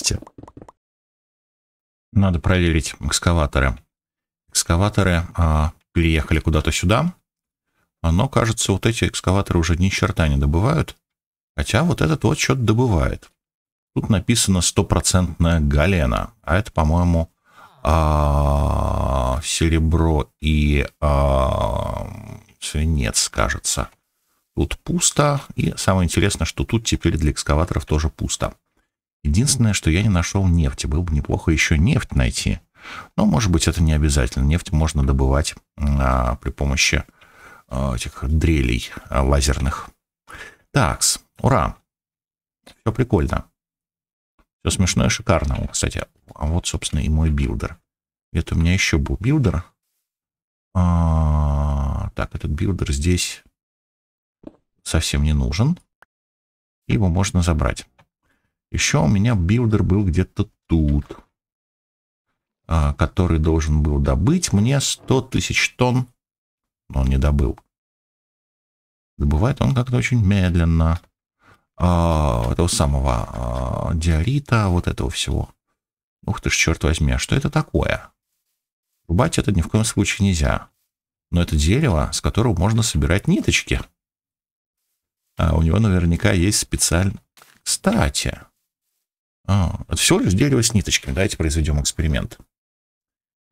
месте. Надо проверить экскаваторы. Экскаваторы а, переехали куда-то сюда, но, кажется, вот эти экскаваторы уже ни черта не добывают, хотя вот этот вот что-то добывает. Тут написано стопроцентная галена, а это, по-моему, а, серебро и а, свинец, кажется. Тут пусто, и самое интересное, что тут теперь для экскаваторов тоже пусто. Единственное, что я не нашел нефти. Было бы неплохо еще нефть найти. Но, может быть, это не обязательно. Нефть можно добывать а, при помощи а, этих дрелей а, лазерных. Такс, ура. Все прикольно. Все смешно и шикарно. кстати, а вот, собственно, и мой билдер. Это у меня еще был билдер. А, так, этот билдер здесь совсем не нужен. Его можно забрать. Еще у меня билдер был где-то тут, а, который должен был добыть мне 100 тысяч тонн, но он не добыл. Добывает он как-то очень медленно. А, этого самого а, диорита, вот этого всего. Ух ты ж, черт возьми, а что это такое? Рубать это ни в коем случае нельзя. Но это дерево, с которого можно собирать ниточки. А у него наверняка есть специально... Кстати, а, это всего лишь дерево с ниточками. Давайте произведем эксперимент.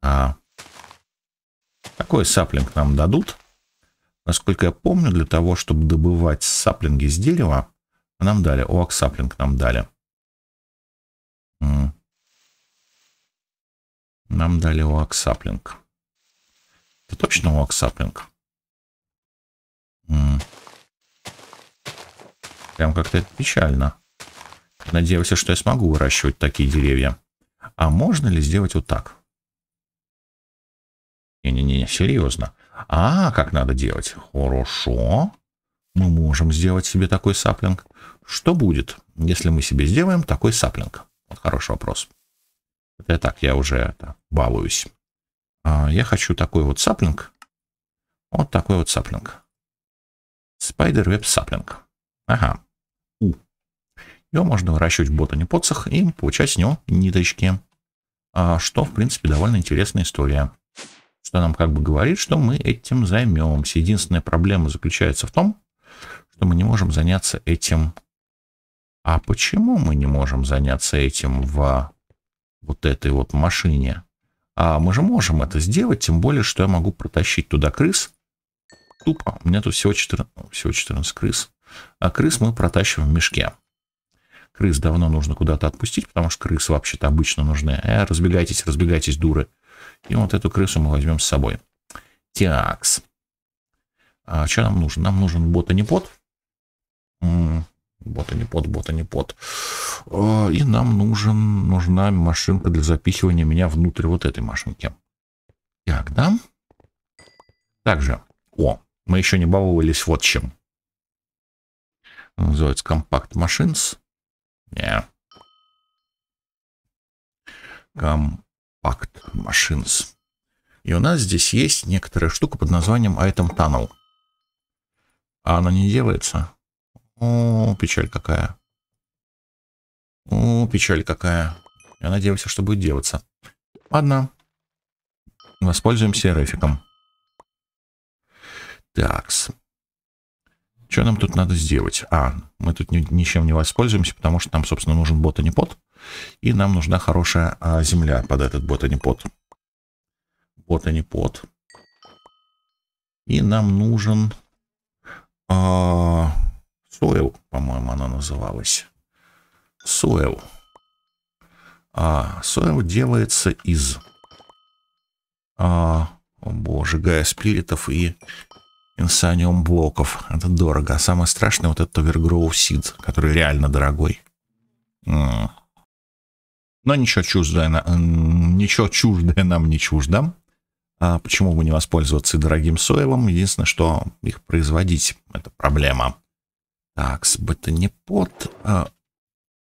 А, такой саплинг нам дадут. Насколько я помню, для того, чтобы добывать саплинги из дерева, нам дали, ОАК саплинг нам дали. Нам дали ОАК саплинг. Это точно ОАК саплинг? Прям как-то это печально. Надеялся, что я смогу выращивать такие деревья. А можно ли сделать вот так? Не-не-не, серьезно. А, как надо делать? Хорошо. Мы можем сделать себе такой саплинг. Что будет, если мы себе сделаем такой саплинг? Вот хороший вопрос. Это так, я уже это, балуюсь. А, я хочу такой вот саплинг. Вот такой вот саплинг. Спайдервеб sapling. Ага. Его можно выращивать в ботане подсох и получать с него ниточки. А, что, в принципе, довольно интересная история. Что нам как бы говорит, что мы этим займемся. Единственная проблема заключается в том, что мы не можем заняться этим. А почему мы не можем заняться этим в вот этой вот машине? А мы же можем это сделать, тем более, что я могу протащить туда крыс. Тупо. У меня тут всего 14, всего 14 крыс. А крыс мы протащим в мешке крыс давно нужно куда-то отпустить, потому что крысы вообще-то обычно нужны. Э, разбегайтесь, разбегайтесь, дуры. И вот эту крысу мы возьмем с собой. Тиакс. А что нам нужно? Нам нужен ботанипод. Ботанипод, ботанипод. А, и нам нужен, нужна машинка для запихивания меня внутрь вот этой машинки. Так, да? Также, о, мы еще не баловались вот чем. Называется компакт машинс. Не. Compact Machines. И у нас здесь есть некоторая штука под названием Item Tunnel. А она не делается. О, печаль какая. О, печаль какая. Я надеялся, что будет делаться. Ладно. Воспользуемся рефиком. Такс. Что нам тут надо сделать? А, мы тут ни, ничем не воспользуемся, потому что нам, собственно, нужен ботанипот, и нам нужна хорошая а, земля под этот ботанипот. Ботанипот. И нам нужен а, soil, по-моему, она называлась. Soil. А, soil делается из... А, о боже, Гая Спиритов и инсаниум блоков. Это дорого. А самое страшное вот этот Overgrow Seed, который реально дорогой. Но ничего чуждое, ничего чуждое нам не чуждо. А почему бы не воспользоваться и дорогим соевым? Единственное, что их производить — это проблема. Так, с ботанипот, а,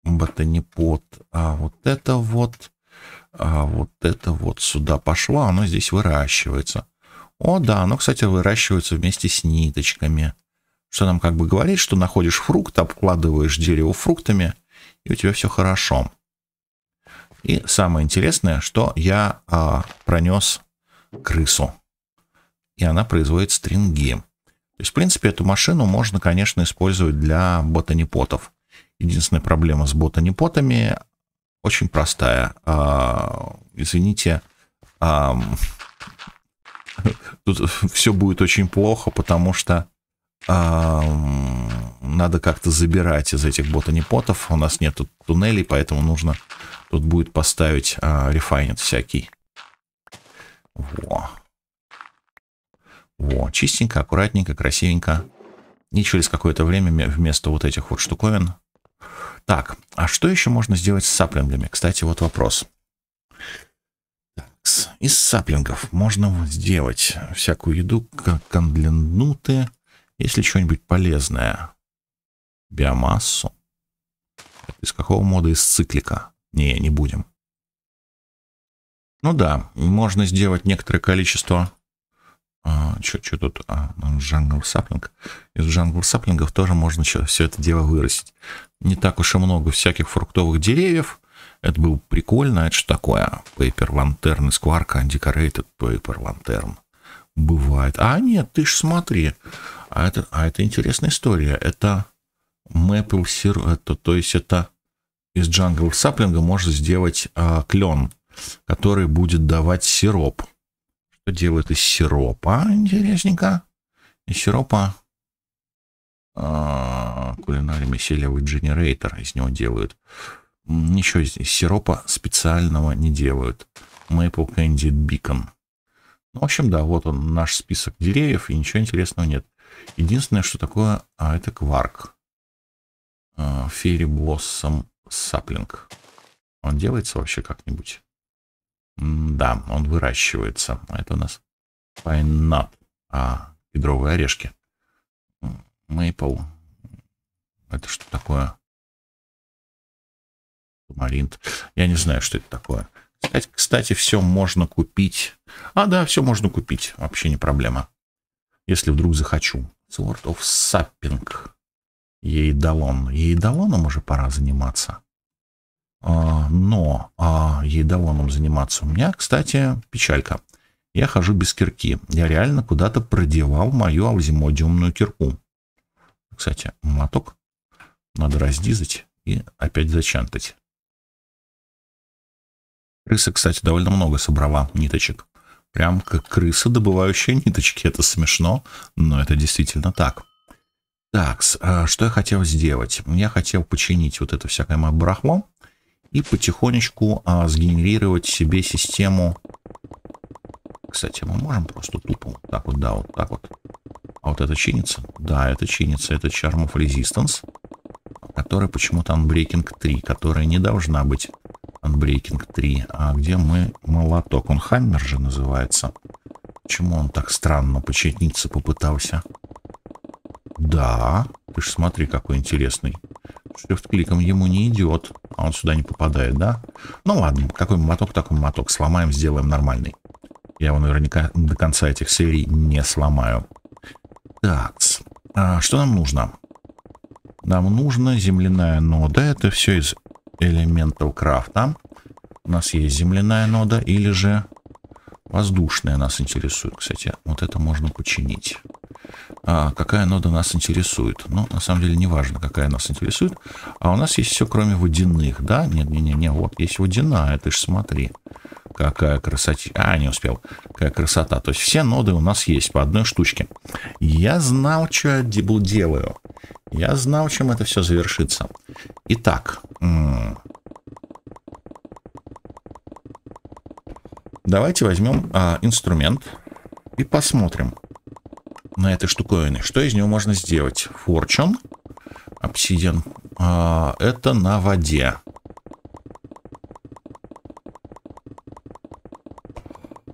ботанипот, а вот это вот, а вот это вот сюда пошло, оно здесь выращивается. О да, оно, кстати, выращивается вместе с ниточками. Что нам как бы говорит, что находишь фрукт, обкладываешь дерево фруктами, и у тебя все хорошо. И самое интересное, что я а, пронес крысу. И она производит стринги. То есть, в принципе, эту машину можно, конечно, использовать для ботанипотов. Единственная проблема с ботанипотами очень простая. А, извините, а, тут все будет очень плохо, потому что надо как-то забирать из этих ботанипотов. У нас нет туннелей, поэтому нужно тут будет поставить э, а, рефайнет всякий. Во. Во, чистенько, аккуратненько, красивенько. И через какое-то время вместо вот этих вот штуковин. Так, а что еще можно сделать с саплингами? Кстати, вот вопрос. Вопрос. Из, саплингов можно сделать всякую еду, как кондлинутые, если что-нибудь полезное. Биомассу? из какого мода из циклика? Не, не будем. Ну да, можно сделать некоторое количество... А, что тут? А, джангл ну, саплинг. Из джангл саплингов тоже можно все это дело вырастить. Не так уж и много всяких фруктовых деревьев, это было прикольно, это что такое? Paper Lantern из Quark, Undecorated а Paper Lantern. Бывает. А, нет, ты ж смотри. А это, а это интересная история. Это Maple Syrup, это, то есть это из Jungle Саплинга можно сделать а, клен, который будет давать сироп. Что делают из сиропа, интересненько? Из сиропа а, кулинарий миселевый дженерейтор из него делают. Ничего здесь, сиропа специального не делают. Maple Candy Beacon. Ну, в общем, да, вот он, наш список деревьев, и ничего интересного нет. Единственное, что такое, а это кварк. Фейри Блоссом Саплинг. Он делается вообще как-нибудь? Да, он выращивается. А это у нас пайнат, а кедровые орешки. Мейпл. Это что такое? Тамаринт. Я не знаю, что это такое. Кстати, кстати, все можно купить. А, да, все можно купить. Вообще не проблема. Если вдруг захочу. Sword of Sapping. Ейдалон. Ейдалоном уже пора заниматься. А, но а, ейдалоном заниматься у меня, кстати, печалька. Я хожу без кирки. Я реально куда-то продевал мою алзимодиумную кирку. Кстати, молоток надо раздизать и опять зачантать. Крыса, кстати, довольно много собрала ниточек. Прям как крыса, добывающая ниточки. Это смешно, но это действительно так. Так, а что я хотел сделать? Я хотел починить вот это всякое мое барахло и потихонечку а, сгенерировать себе систему. Кстати, мы можем просто тупо вот так вот, да, вот так вот. А вот это чинится? Да, это чинится. Это Charm of Resistance, который почему-то Unbreaking 3, которая не должна быть Брейкинг 3, а где мы молоток? Он Хаммер же называется. Почему он так странно почетниться попытался? Да, ты же смотри, какой интересный. Шрифт кликом ему не идет, а он сюда не попадает, да? Ну ладно, какой моток, такой моток. Сломаем, сделаем нормальный. Я его наверняка до конца этих серий не сломаю. Так, а что нам нужно? Нам нужна земляная нода. Это все из элементов крафта. У нас есть земляная нода или же воздушная нас интересует. Кстати, вот это можно починить. А, какая нода нас интересует? Ну, на самом деле, неважно, какая нас интересует. А у нас есть все, кроме водяных, да? Не-не-не, вот есть водяная, ты ж смотри. Какая красота. А, не успел. Какая красота. То есть все ноды у нас есть по одной штучке. Я знал, что я делаю. Я знал, чем это все завершится. Итак, Давайте возьмем а, инструмент и посмотрим на этой штуковине, что из него можно сделать. Форчон, обсидиан, а, это на воде.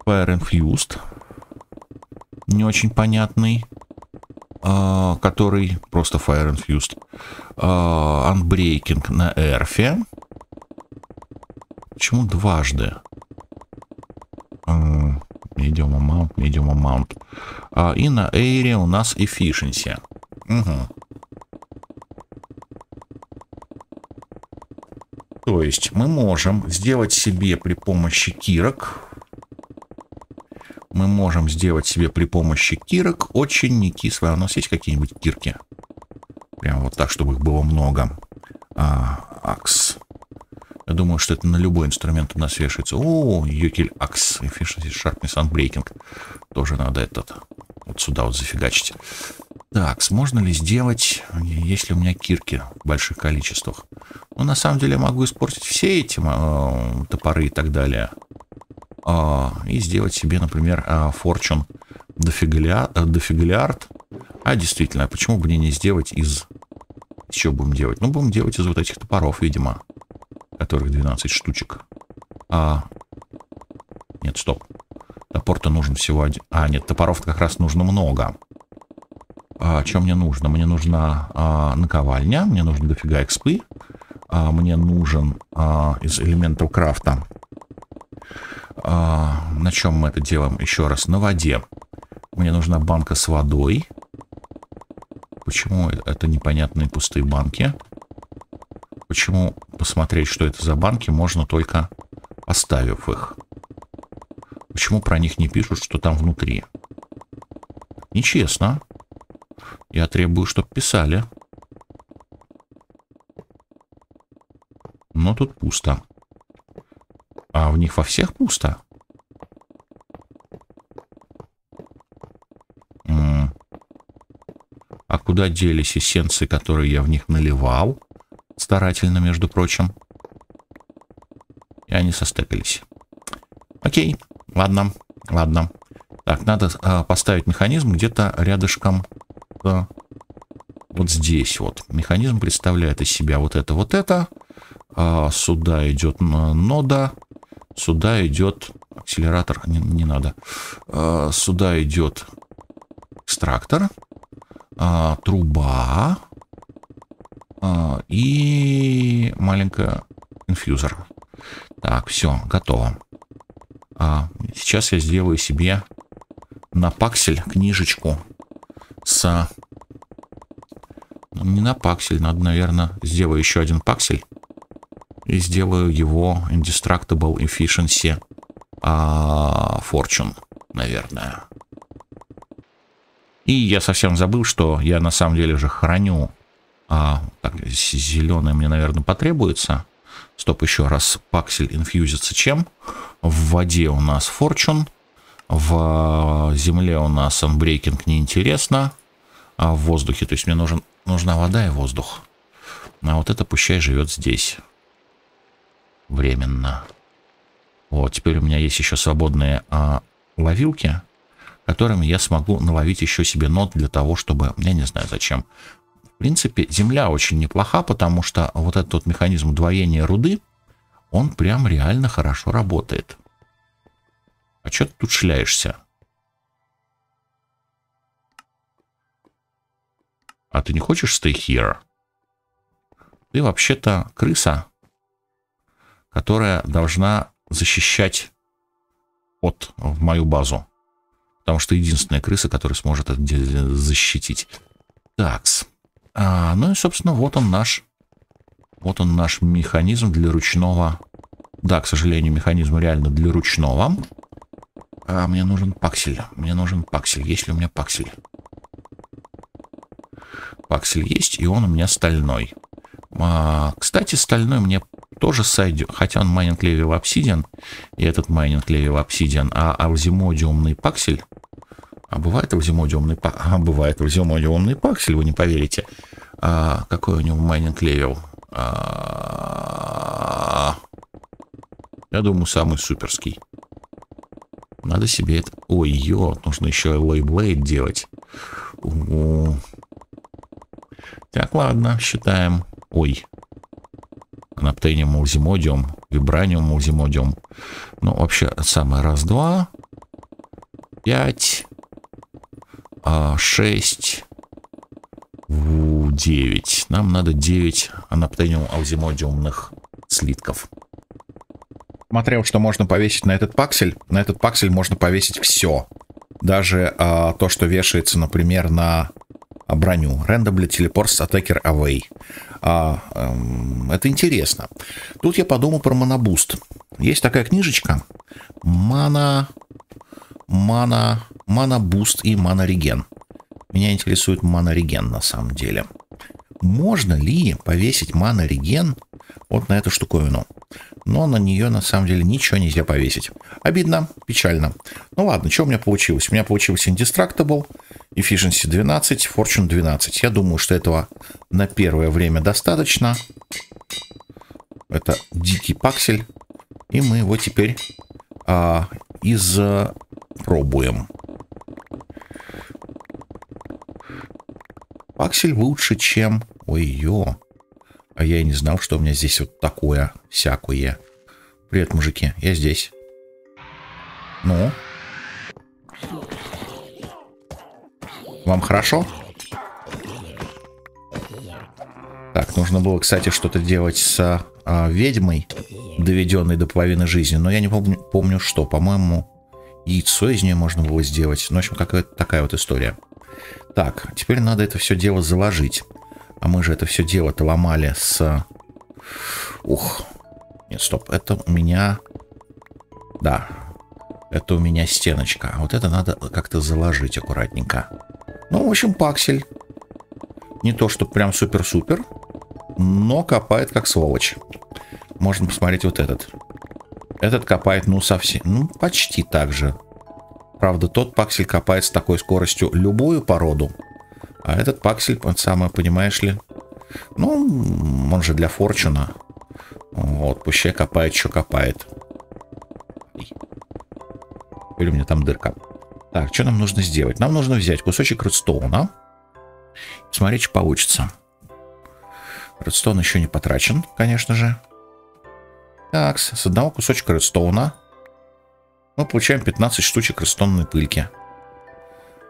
Fire Infused, не очень понятный, а, который просто Fire Infused. Unbreaking а, на Эрфе. Почему дважды? Медиум amount, медиум amount. А, и на Air у нас efficiency. Угу. То есть мы можем сделать себе при помощи кирок мы можем сделать себе при помощи кирок очень некислое. А у нас есть какие-нибудь кирки? Прям вот так, чтобы их было много. А, акс. Я думаю, что это на любой инструмент у нас вешается. О, Йокель Акс, Efficiency Sharpness Unbreaking. Тоже надо этот вот сюда вот зафигачить. Так, можно ли сделать, если у меня кирки в больших количествах? Ну, на самом деле, я могу испортить все эти э, топоры и так далее. Э, и сделать себе, например, э, Fortune дофигалиард. А, действительно, почему бы мне не сделать из что будем делать? Ну, будем делать из вот этих топоров, видимо, которых 12 штучек. А... Нет, стоп. Топор-то нужен всего один. А, нет, топоров как раз нужно много. А, что мне нужно? Мне нужна а, наковальня, мне нужно дофига экспы, а, мне нужен а, из элементов крафта. А, на чем мы это делаем еще раз? На воде. Мне нужна банка с водой. Почему это непонятные пустые банки? Почему посмотреть, что это за банки, можно только оставив их? Почему про них не пишут, что там внутри? Нечестно. Я требую, чтобы писали. Но тут пусто. А в них во всех пусто. Куда делись эссенции, которые я в них наливал? Старательно, между прочим. И они состыкались. Окей, ладно, ладно. Так, надо э, поставить механизм где-то рядышком э, вот здесь вот. Механизм представляет из себя вот это, вот это. Э, сюда идет нода, сюда идет акселератор, не, не надо. Э, сюда идет экстрактор а, труба а, и маленькая инфьюзер. Так, все, готово. А, сейчас я сделаю себе на паксель книжечку с... Ну, не на паксель, надо, наверное, сделаю еще один паксель и сделаю его Indestructible Efficiency а, Fortune, наверное. И я совсем забыл, что я на самом деле же храню. А, так, зеленый мне, наверное, потребуется. Стоп, еще раз. Паксель инфьюзится чем? В воде у нас Fortune. В земле у нас анбрейкинг неинтересно. А в воздухе, то есть мне нужен, нужна вода и воздух. А вот это пущай живет здесь. Временно. Вот, теперь у меня есть еще свободные а, ловилки которыми я смогу наловить еще себе нот для того, чтобы, я не знаю зачем. В принципе, земля очень неплоха, потому что вот этот вот механизм удвоения руды, он прям реально хорошо работает. А что ты тут шляешься? А ты не хочешь stay here? Ты вообще-то крыса, которая должна защищать от в мою базу потому что единственная крыса, которая сможет это защитить. Такс. А, ну и, собственно, вот он наш... Вот он наш механизм для ручного... Да, к сожалению, механизм реально для ручного. А мне нужен паксель. Мне нужен паксель. Есть ли у меня паксель? Паксель есть, и он у меня стальной. А, кстати, стальной мне тоже сойдет, хотя он майнинг леви в обсидиан, и этот майнинг леви в обсидиан, а арзимодиумный паксель, а бывает арзимодиумный, а бывает арзимодиумный паксель, вы не поверите, а, какой у него майнинг левел. А, я думаю, самый суперский. Надо себе это... Ой, ё, нужно еще лейблейд делать. У -у -у. Так, ладно, считаем. Ой. Наптениум мулзимодиум, вибраниум мулзимодиум. Ну, вообще, самое раз, два, пять, а, шесть, девять. Нам надо девять анаптениум аузимодиумных слитков. Смотрел, что можно повесить на этот паксель. На этот паксель можно повесить все. Даже а, то, что вешается, например, на броню. Randomly Teleports Attacker Away. А, э, это интересно. Тут я подумал про Монобуст. Есть такая книжечка «Мана... Мана... Монобуст и Манореген». Меня интересует Манореген на самом деле можно ли повесить мана-реген вот на эту штуковину? Но на нее на самом деле ничего нельзя повесить. Обидно, печально. Ну ладно, что у меня получилось? У меня получилось Indestructible, Efficiency 12, Fortune 12. Я думаю, что этого на первое время достаточно. Это дикий паксель. И мы его теперь а, изпробуем. Паксель лучше, чем Ой-ё. А я и не знал, что у меня здесь вот такое всякое. Привет, мужики, я здесь. Ну? Вам хорошо? Так, нужно было, кстати, что-то делать с а, ведьмой, доведенной до половины жизни. Но я не помню, помню что. По-моему, яйцо из нее можно было сделать. Ну, в общем, какая-то такая вот история. Так, теперь надо это все дело заложить. А мы же это все дело-то ломали с... Ух. Нет, стоп. Это у меня... Да. Это у меня стеночка. А вот это надо как-то заложить аккуратненько. Ну, в общем, паксель. Не то, что прям супер-супер, но копает как сволочь. Можно посмотреть вот этот. Этот копает, ну, совсем... Ну, почти так же. Правда, тот паксель копает с такой скоростью любую породу. А этот паксель, вот самое, понимаешь ли, ну, он же для Форчуна. Вот, пуще копает, что копает. Или у меня там дырка. Так, что нам нужно сделать? Нам нужно взять кусочек редстоуна. Смотреть, что получится. Редстоун еще не потрачен, конечно же. Так, с одного кусочка редстоуна мы получаем 15 штучек редстоунной пыльки.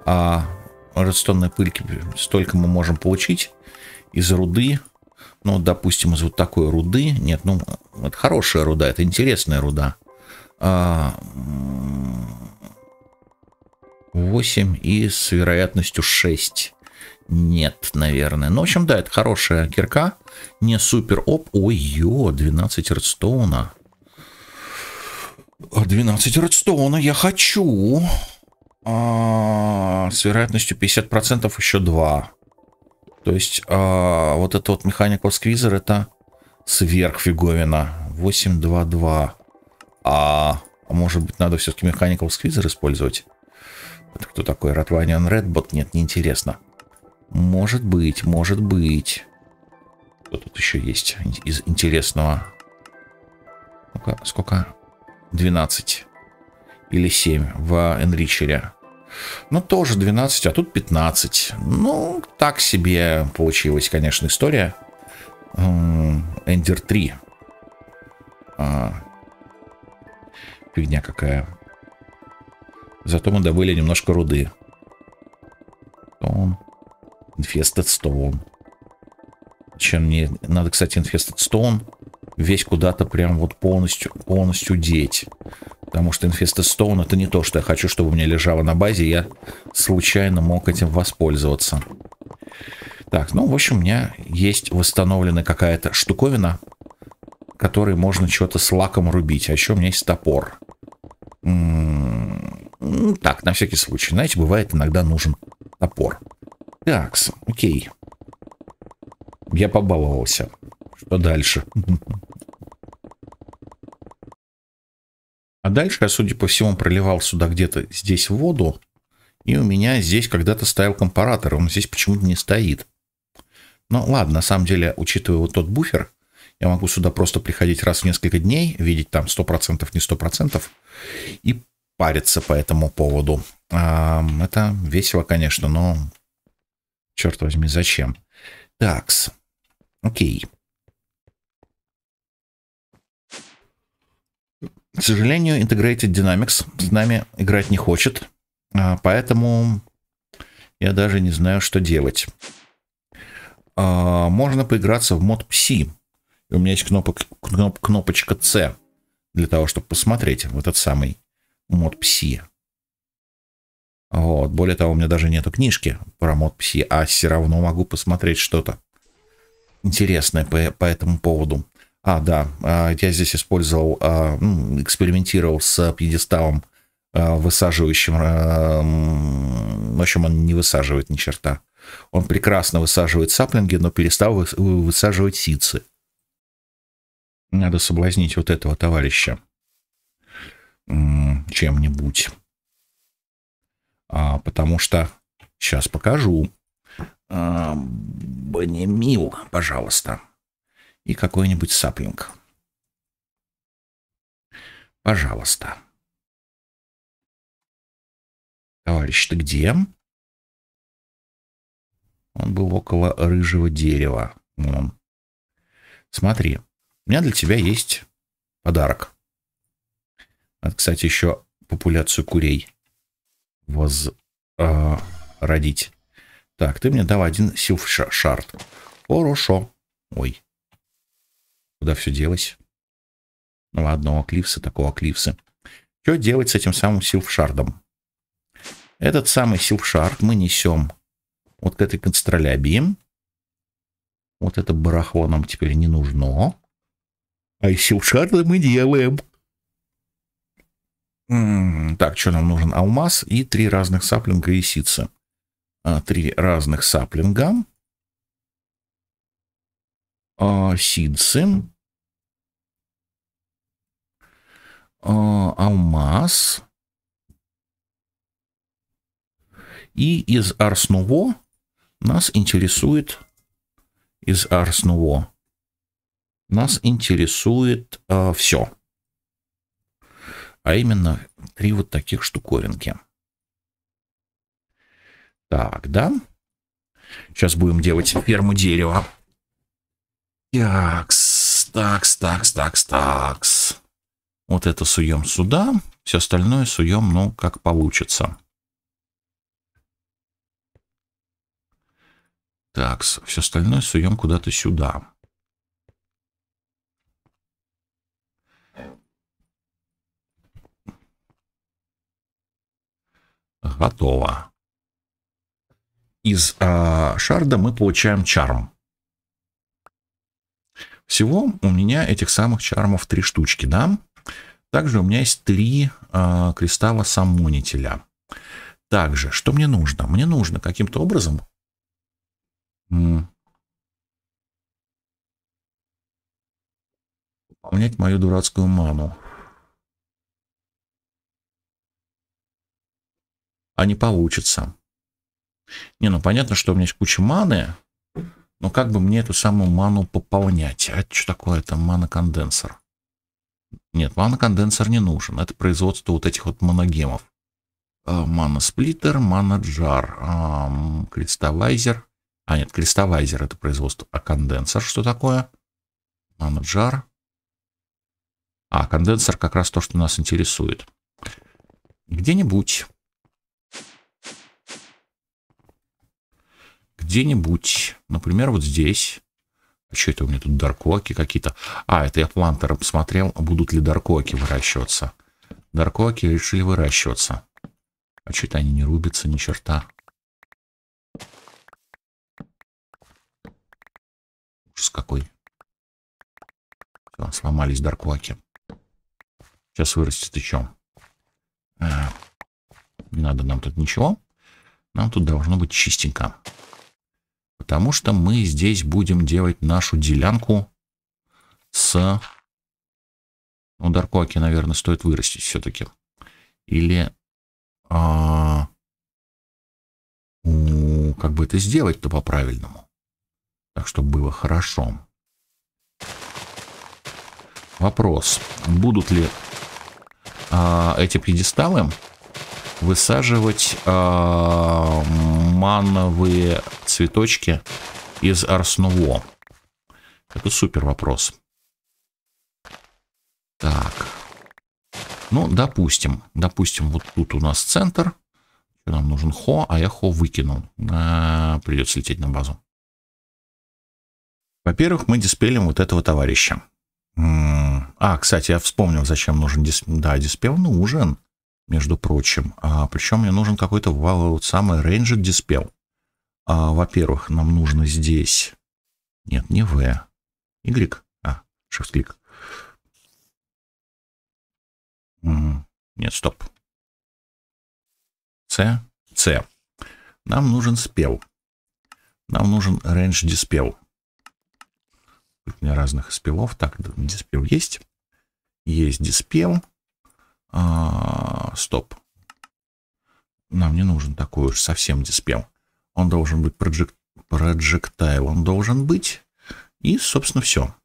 А радиационной пыльки столько мы можем получить из руды, ну, допустим, из вот такой руды, нет, ну, это хорошая руда, это интересная руда. 8 а, и с вероятностью 6. Нет, наверное. Ну, в общем, да, это хорошая кирка. Не супер оп. Ой-ё, 12 редстоуна. 12 а, редстоуна я хочу. А, с вероятностью 50% еще 2. То есть а, вот это вот механик сквизер это сверхфиговина. 822. А, а может быть надо все-таки механиков сквизер использовать? Это кто такой? Ратваниан Редбот? Нет, неинтересно. Может быть, может быть. Что тут еще есть из интересного? Ну сколько? 12 или 7 в Enricher. Ну, тоже 12, а тут 15. Ну, так себе получилась, конечно, история. Эндер 3. А, фигня какая. Зато мы добыли немножко руды. Стоун. Infested Stone. Чем мне... Надо, кстати, Infested Stone весь куда-то прям вот полностью, полностью деть. Потому что инфестостоун это не то, что я хочу, чтобы у меня лежало на базе, я случайно мог этим воспользоваться. Так, ну, в общем, у меня есть восстановлена какая-то штуковина, которой можно что-то с лаком рубить. А еще у меня есть топор. М -м -м так, на всякий случай. Знаете, бывает иногда нужен топор. Так, окей. Я побаловался. Что дальше? А дальше я, судя по всему, проливал сюда где-то здесь воду. И у меня здесь когда-то стоял компаратор. Он здесь почему-то не стоит. Но ну, ладно, на самом деле, учитывая вот тот буфер, я могу сюда просто приходить раз в несколько дней, видеть там 100%, не 100%, и париться по этому поводу. Это весело, конечно, но черт возьми, зачем? Такс. Окей. Okay. К сожалению, Integrated Dynamics с нами играть не хочет, а, поэтому я даже не знаю, что делать. А, можно поиграться в мод Psi. У меня есть кнопок, кноп, кнопочка C для того, чтобы посмотреть в этот самый мод Psi. Вот. Более того, у меня даже нету книжки про мод Psi, а все равно могу посмотреть что-то интересное по, по этому поводу. А, да, а, я здесь использовал, а, экспериментировал с пьедесталом, а, высаживающим. В общем, он не высаживает ни черта. Он прекрасно высаживает саплинги, но перестал высаживать сицы. Надо соблазнить вот этого товарища чем-нибудь. потому что... Сейчас покажу. А, Бонемил, пожалуйста. Пожалуйста и какой-нибудь саплинг. Пожалуйста. Товарищ, ты где? Он был около рыжего дерева. Вон. Смотри, у меня для тебя есть подарок. Надо, кстати, еще популяцию курей возродить. А, э, так, ты мне давай один силшарт. Хорошо. Ой, Куда все делось? Ну ладно, у Клифса такого Клифса. Что делать с этим самым силфшардом? Этот самый силфшард мы несем вот к этой констролябии. Вот это барахло нам теперь не нужно. А из силфшарда мы делаем. М-м, так, что нам нужен? Алмаз и три разных саплинга и сица. А, три разных саплинга. А, А, алмаз. И из Арснуво нас интересует из Арснуво нас интересует э, а, все. А именно три вот таких штуковинки. Так, да. Сейчас будем делать ферму дерева. Такс, такс, такс, такс, такс. Вот это суем сюда, все остальное суем, ну, как получится. Так, все остальное суем куда-то сюда. Готово. Из э, шарда мы получаем чарм. Всего у меня этих самых чармов три штучки, да? Также у меня есть три э, кристалла самонителя. Также, что мне нужно? Мне нужно каким-то образом... Выполнять мою дурацкую ману. А не получится. Не, ну понятно, что у меня есть куча маны, но как бы мне эту самую ману пополнять? А что такое это мана конденсер? Нет, мана-конденсор не нужен. Это производство вот этих вот моногемов. Мана-сплиттер, мана-джар, а, а кристаллайзер. А, нет, кристаллайзер это производство. А конденсор что такое? Мана-джар. А, конденсор как раз то, что нас интересует. Где-нибудь. Где-нибудь. Например, вот здесь. Что это у меня тут даркоки какие-то? А, это я плантером смотрел, а будут ли даркоки выращиваться. Даркоки решили выращиваться. А что это они не рубятся ни черта? Ужас какой. Все, сломались даркваки. Сейчас вырастет еще. Э, не надо нам тут ничего. Нам тут должно быть чистенько. Потому что мы здесь будем делать нашу делянку с... Ну, Даркоаки, наверное, стоит вырастить все-таки. Или... А... Ну, как бы это сделать-то по-правильному? Так, чтобы было хорошо. Вопрос. Будут ли а, эти пьедесталы высаживать а, мановые цветочки из Арсново. Это супер вопрос. Так. Ну, допустим. Допустим, вот тут у нас центр. Нам нужен хо, а я хо выкинул. А, придется лететь на базу. Во-первых, мы диспелим вот этого товарища. А, кстати, я вспомнил, зачем нужен диспел. Да, диспел нужен, между прочим. А, причем мне нужен какой-то вот самый рейнджер диспел. А, во-первых, нам нужно здесь... Нет, не В. Y. А, шифт-клик. Нет, стоп. С. С. Нам нужен спел. Нам нужен range диспел. У меня разных спелов. Так, диспел есть. Есть диспел. А, стоп. Нам не нужен такой уж совсем диспел он должен быть project, projectile, он должен быть. И, собственно, все.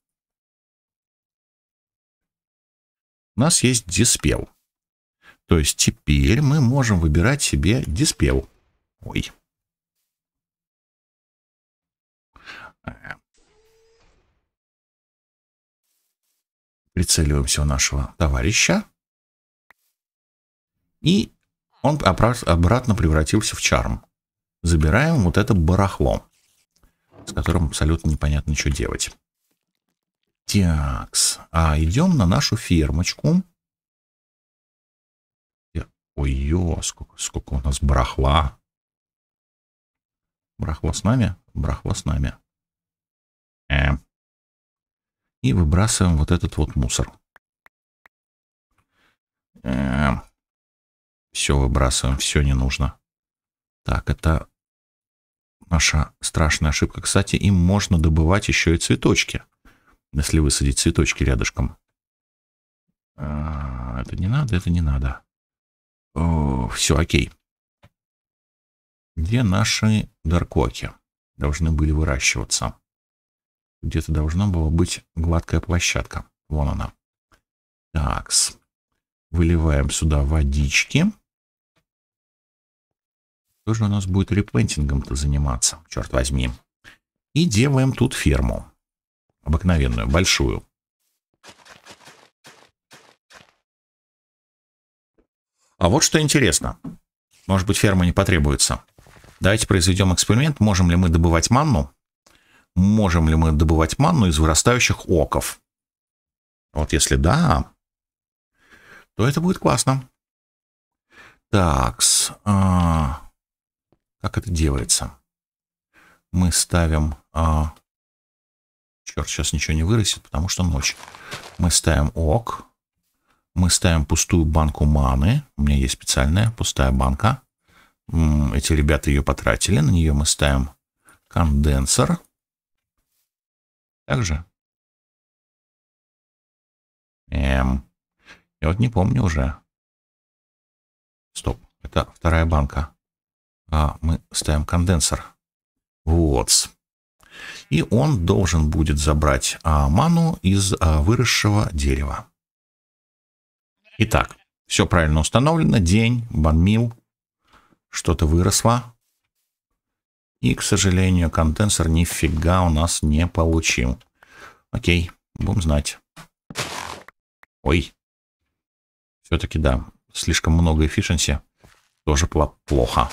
У нас есть диспел. То есть теперь мы можем выбирать себе диспел. Ой. Прицеливаемся у нашего товарища. И он обратно превратился в чарм забираем вот это барахло, с которым абсолютно непонятно, что делать. Такс, а идем на нашу фермочку. Ой-ё, сколько, сколько у нас барахла. Барахло с нами? Барахло с нами. Э. И выбрасываем вот этот вот мусор. Э. Все выбрасываем, все не нужно. Так, это наша страшная ошибка. Кстати, им можно добывать еще и цветочки, если высадить цветочки рядышком. А, это не надо, это не надо. О, все, окей. Где наши даркоки должны были выращиваться? Где-то должна была быть гладкая площадка. Вон она. Такс. Выливаем сюда водички. Водички. Кто же у нас будет репентингом-то заниматься, черт возьми? И делаем тут ферму. Обыкновенную, большую. А вот что интересно. Может быть, ферма не потребуется. Давайте произведем эксперимент, можем ли мы добывать манну. Можем ли мы добывать манну из вырастающих оков? Вот если да, то это будет классно. Такс. А... Как это делается? Мы ставим... А... Черт, сейчас ничего не вырастет, потому что ночь. Мы ставим ок. Мы ставим пустую банку маны. У меня есть специальная пустая банка. Эти ребята ее потратили. На нее мы ставим конденсор. Также. Эм. Я вот не помню уже. Стоп. Это вторая банка а, мы ставим конденсор. Вот. И он должен будет забрать а, ману из а, выросшего дерева. Итак, все правильно установлено. День, банмил, что-то выросло. И, к сожалению, конденсор нифига у нас не получил. Окей, будем знать. Ой. Все-таки да, слишком много эфишенси. Тоже плохо.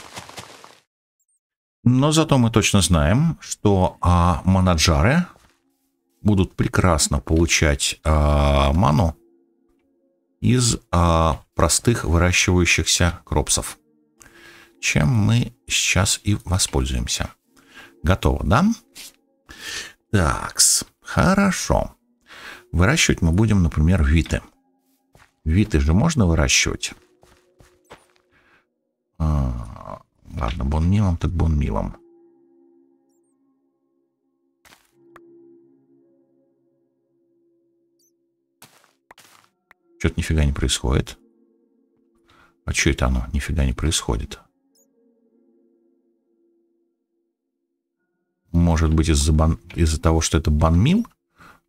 Но зато мы точно знаем, что а, манаджары будут прекрасно получать а, ману из а, простых выращивающихся кропсов, чем мы сейчас и воспользуемся. Готово, да? Такс, хорошо. Выращивать мы будем, например, виты. Виты же можно выращивать? А, Ладно, бон милом, так бон милом. Что-то нифига не происходит. А что это оно? Нифига не происходит. Может быть, из-за бан... из того, что это банмил,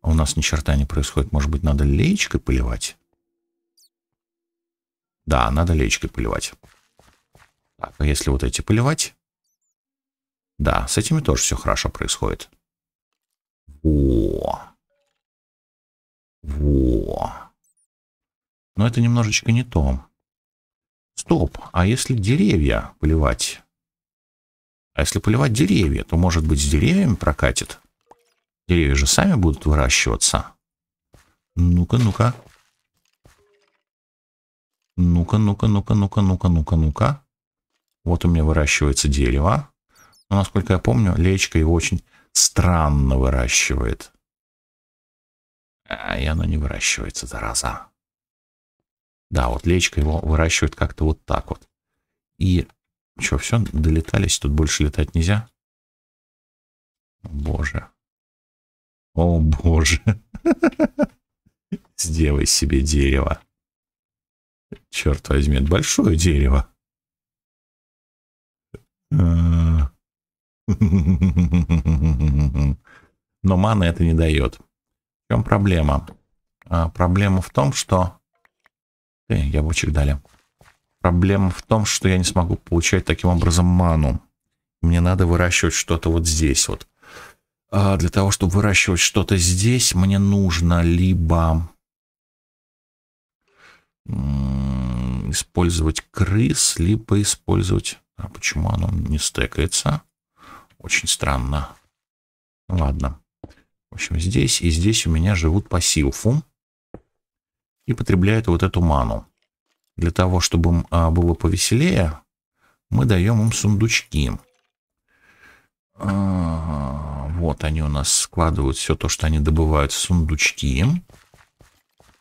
а у нас ни черта не происходит, может быть, надо леечкой поливать? Да, надо леечкой поливать. Так, а если вот эти поливать? Да, с этими тоже все хорошо происходит. Во. Во. Но это немножечко не то. Стоп, а если деревья поливать? А если поливать деревья, то, может быть, с деревьями прокатит? Деревья же сами будут выращиваться. Ну-ка, ну-ка. Ну-ка, ну-ка, ну-ка, ну-ка, ну-ка, ну-ка, ну-ка. Вот у меня выращивается дерево. Но, насколько я помню, лечка его очень странно выращивает. А, и оно не выращивается, зараза. Да, вот лечка его выращивает как-то вот так вот. И что, все, долетались? Тут больше летать нельзя? боже. О, боже. Сделай себе дерево. Черт возьми, это большое дерево. Но мана это не дает. В чем проблема? А, проблема в том, что... Э, я бочек дали. Проблема в том, что я не смогу получать таким образом ману. Мне надо выращивать что-то вот здесь вот. А для того, чтобы выращивать что-то здесь, мне нужно либо использовать крыс, либо использовать... А почему оно не стекается? Очень странно. Ну ладно. В общем, здесь и здесь у меня живут по силфу и потребляют вот эту ману. Для того, чтобы им а, было повеселее, мы даем им сундучки. А, вот они у нас складывают все то, что они добывают в сундучки.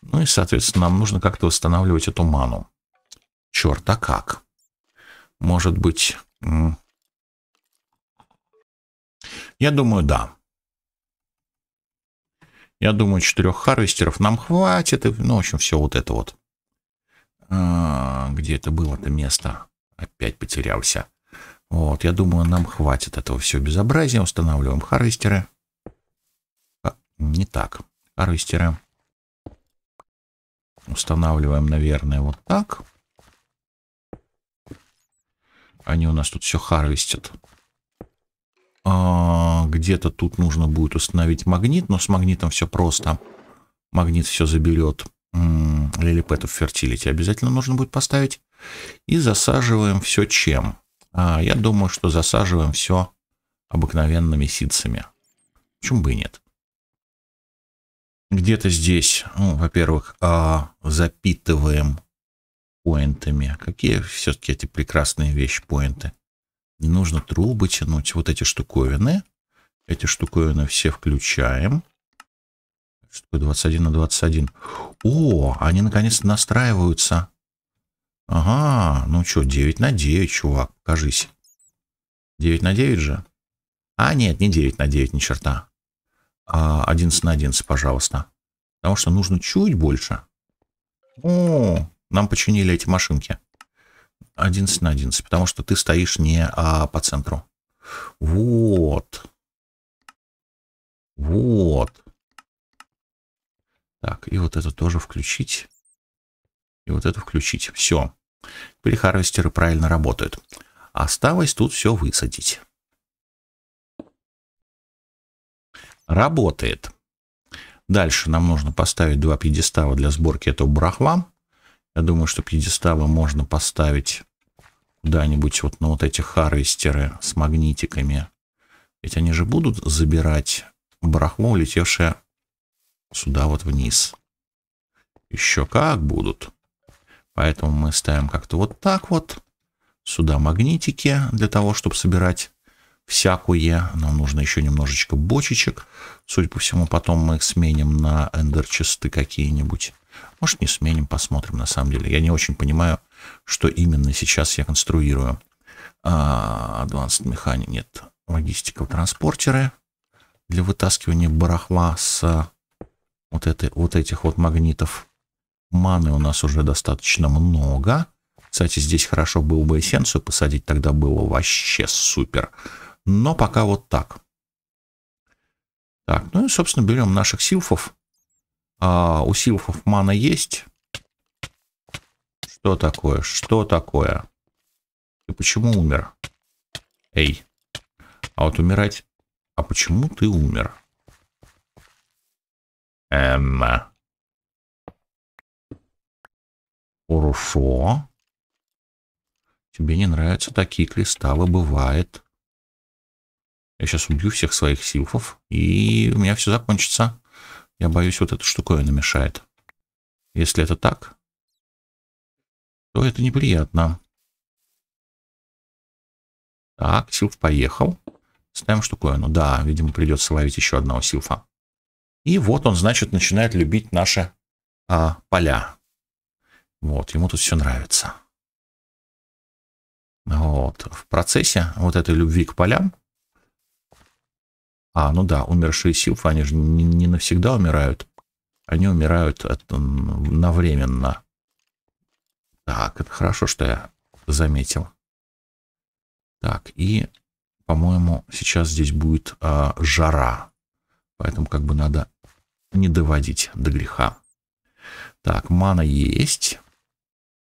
Ну и, соответственно, нам нужно как-то восстанавливать эту ману. Черт, а как? может быть... Я думаю, да. Я думаю, четырех харвестеров нам хватит. И, ну, в общем, все вот это вот. А, где это было это место? Опять потерялся. Вот, я думаю, нам хватит этого все безобразия. Устанавливаем харвестеры. А, не так. Харвестеры. Устанавливаем, наверное, вот так. Они у нас тут все харвестят. А, Где-то тут нужно будет установить магнит, но с магнитом все просто. Магнит все заберет. Лилипету в фертилити обязательно нужно будет поставить. И засаживаем все чем? А, я думаю, что засаживаем все обыкновенными ситцами. Почему бы и нет? Где-то здесь, ну, во-первых, а, запитываем поинтами. А какие все-таки эти прекрасные вещи поинты? Не нужно трубы тянуть. Вот эти штуковины. Эти штуковины все включаем. Что такое 21 на 21? О, они наконец-то настраиваются. Ага, ну что, 9 на 9, чувак, кажись. 9 на 9 же? А, нет, не 9 на 9, ни черта. А 11 на 11, пожалуйста. Потому что нужно чуть больше. О, нам починили эти машинки. 11 на 11, потому что ты стоишь не а, по центру. Вот. Вот. Так, и вот это тоже включить. И вот это включить. Все. Теперь харвестеры правильно работают. Осталось тут все высадить. Работает. Дальше нам нужно поставить два пьедестала для сборки этого брахла. Я думаю, что пьедесталы можно поставить куда-нибудь вот на вот эти харвестеры с магнитиками. Ведь они же будут забирать барахло, улетевшее сюда вот вниз. Еще как будут. Поэтому мы ставим как-то вот так вот. Сюда магнитики для того, чтобы собирать всякую. Нам нужно еще немножечко бочечек. Судя по всему, потом мы их сменим на эндерчесты какие-нибудь. Может, не сменим, посмотрим на самом деле. Я не очень понимаю, что именно сейчас я конструирую. Адванс advanced нет, логистика в транспортеры для вытаскивания барахла с вот, этой, вот этих вот магнитов. Маны у нас уже достаточно много. Кстати, здесь хорошо было бы эссенцию посадить, тогда было вообще супер. Но пока вот так. Так, ну и, собственно, берем наших силфов. А, у силфов мана есть? Что такое? Что такое? Ты почему умер? Эй. А вот умирать... А почему ты умер? Эм... Хорошо. Тебе не нравятся такие кристаллы, бывает. Я сейчас убью всех своих силфов, и у меня все закончится. Я боюсь, вот эта штуковина мешает. Если это так, то это неприятно. Так, Силф поехал. Ставим штуковину. Да, видимо, придется ловить еще одного Силфа. И вот он, значит, начинает любить наши а, поля. Вот, ему тут все нравится. Вот. В процессе вот этой любви к полям а, ну да, умершие силфы, они же не, не навсегда умирают. Они умирают от, навременно. Так, это хорошо, что я заметил. Так, и, по-моему, сейчас здесь будет а, жара. Поэтому как бы надо не доводить до греха. Так, мана есть.